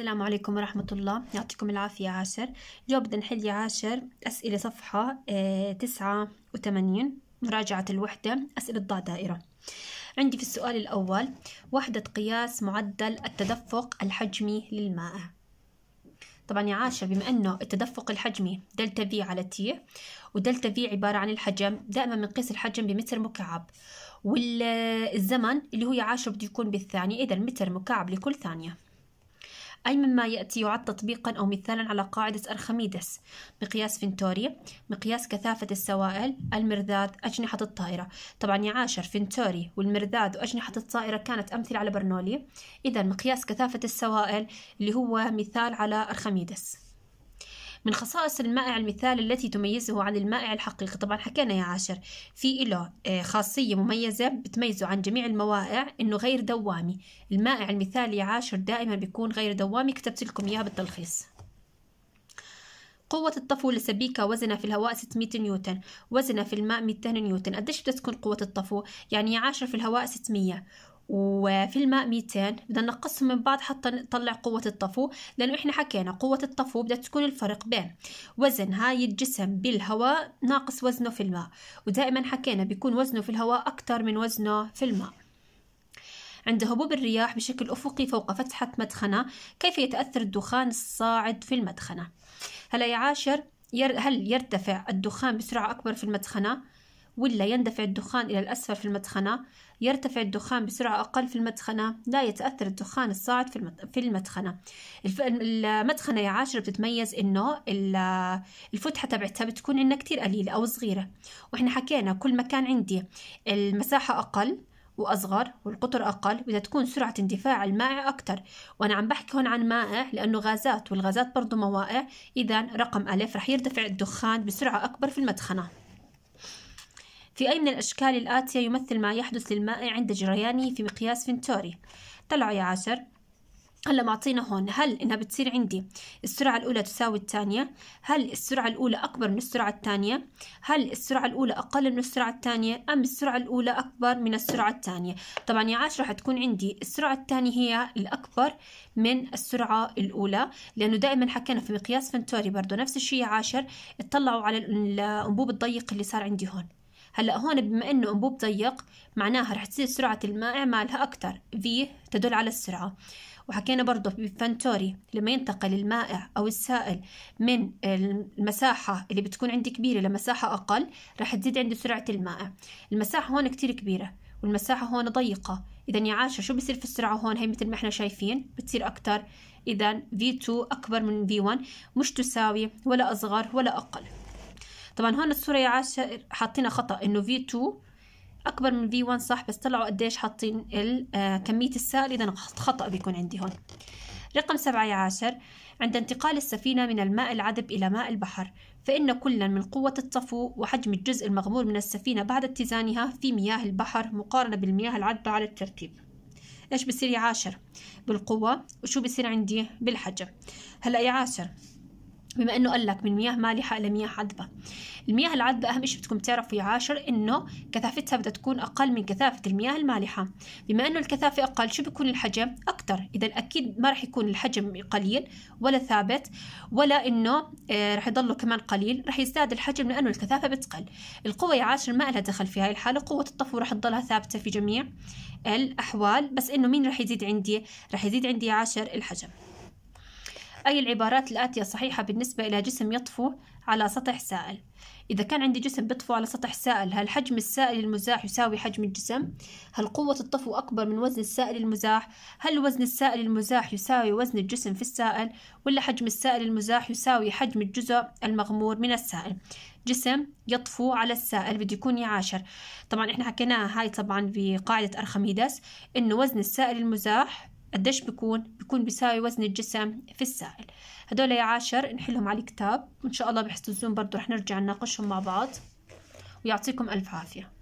السلام عليكم ورحمة الله يعطيكم العافية عاشر اليوم بدنا نحل يا عاشر أسئلة صفحة آه، تسعة وثمانين مراجعة الوحدة أسئلة ضع دائرة عندي في السؤال الأول وحدة قياس معدل التدفق الحجمي للماء طبعا يا عاشر بما أنه التدفق الحجمي دلتا في على تي ودلتا في عبارة عن الحجم دائما بنقيس الحجم بمتر مكعب والزمن اللي هو يا عاشر بده يكون بالثانية إذا متر مكعب لكل ثانية أي مما يأتي يعد تطبيقا أو مثالا على قاعدة أرخميدس مقياس فنتوري مقياس كثافة السوائل المرذاذ أجنحة الطائرة طبعا يا عاشر فنتوري والمرذاذ وأجنحة الطائرة كانت أمثلة على برنولي إذا مقياس كثافة السوائل اللي هو مثال على أرخميدس من خصائص المائع المثال التي تميزه عن المائع الحقيقي طبعا حكينا يا عاشر في له آه، خاصية مميزة بتميزه عن جميع الموائع إنه غير دوامي المائع المثالي يا عاشر دائما بيكون غير دوامي كتبت لكم إياها بالتلخيص قوة الطفو لسبيكة وزنها في الهواء 600 نيوتن وزنها في الماء 200 نيوتن قديش بتسكن قوة الطفو يعني عاشر في الهواء 600 وفي الماء 200 بدنا نقصهم من بعض حتى نطلع قوة الطفو لأنه إحنا حكينا قوة الطفو بدها تكون الفرق بين وزن هاي الجسم بالهواء ناقص وزنه في الماء ودائما حكينا بيكون وزنه في الهواء أكثر من وزنه في الماء عند هبوب الرياح بشكل أفقي فوق فتحة مدخنة كيف يتأثر الدخان الصاعد في المدخنة هلا يا عاشر هل يرتفع الدخان بسرعة أكبر في المدخنة؟ ولا يندفع الدخان إلى الأسفل في المدخنة يرتفع الدخان بسرعة أقل في المدخنة لا يتأثر الدخان الصاعد في المدخنة المدخنة يا عاشر بتتميز إنه الفتحة تبعتها بتكون عندنا كتير قليلة أو صغيرة وإحنا حكينا كل ما كان عندي المساحة أقل وأصغر والقطر أقل وإذا تكون سرعة اندفاع المائع أكتر وأنا عم بحكي هون عن مائع لأنه غازات والغازات برضو موائع إذا رقم ألف رح يرتفع الدخان بسرعة أكبر في المدخنة في أي من الأشكال الآتية يمثل ما يحدث للماء عند جريانه في مقياس فنتوري طلعوا يا عشر هلا معطينا هون هل انها بتصير عندي السرعة الأولى تساوي الثانية هل السرعة الأولى أكبر من السرعة الثانية هل السرعة الأولى أقل من السرعة الثانية أم السرعة الأولى أكبر من السرعة الثانية طبعا يا عاش رح تكون عندي السرعة الثانية هي الأكبر من السرعة الأولى لأنه دائما حكينا في مقياس فنتوري برضه نفس الشيء يا عاشر اطلعوا على الأنبوب الضيق اللي صار عندي هون هلا هون بما انه انبوب ضيق معناها رح تصير سرعه المائع مالها اكثر في تدل على السرعه وحكينا برضه بفانتوري لما ينتقل المائع أو السائل من المساحة اللي بتكون عندي كبيرة لمساحة أقل رح تزيد عندي سرعة المائع المساحة هون كتير كبيرة والمساحة هون ضيقة إذا يا عاشا شو بصير في السرعة هون هي مثل ما احنا شايفين بتصير أكتر إذا V2 أكبر من V1 مش تساوي ولا أصغر ولا أقل طبعا هون الصوره يا عاشر حاطينها خطا انه في 2 اكبر من في 1 صح بس طلعوا قديش حاطين آه، كميه السائل اذا خطا بيكون عندي هون رقم سبعة يا عاشر عند انتقال السفينة من الماء العذب إلى ماء البحر فإن كلا من قوة الطفو وحجم الجزء المغمور من السفينة بعد اتزانها في مياه البحر مقارنة بالمياه العذبة على الترتيب إيش بصير يا عاشر بالقوة وشو بصير عندي بالحجم هلأ يا عاشر بما انه قال لك من مياه مالحه الى مياه عذبه المياه العذبه اهم شيء بدكم تعرفوا يا عاشر انه كثافتها بدها تكون اقل من كثافه المياه المالحه بما انه الكثافه اقل شو بيكون الحجم اكثر اذا اكيد ما راح يكون الحجم قليل ولا ثابت ولا انه آه، راح يضله كمان قليل راح يزداد الحجم لانه الكثافه بتقل القوه يا عاشر ما لها دخل في هاي الحاله قوه الطفو راح تضلها ثابته في جميع الاحوال بس انه مين راح يزيد عندي راح يزيد عندي عاشر الحجم أي العبارات الآتية صحيحة بالنسبة إلى جسم يطفو على سطح سائل إذا كان عندي جسم بيطفو على سطح سائل هل حجم السائل المزاح يساوي حجم الجسم؟ هل قوة الطفو أكبر من وزن السائل المزاح؟ هل وزن السائل المزاح يساوي وزن الجسم في السائل؟ ولا حجم السائل المزاح يساوي حجم الجزء المغمور من السائل؟ جسم يطفو على السائل بده يكون يعاشر طبعا احنا حكيناها هاي طبعا بقاعدة أرخميدس إنه وزن السائل المزاح قديش بكون بكون بيساوي وزن الجسم في السائل هدول يا عاشر نحلهم على الكتاب وإن شاء الله بحصة الزوم برضو رح نرجع نناقشهم مع بعض ويعطيكم ألف عافية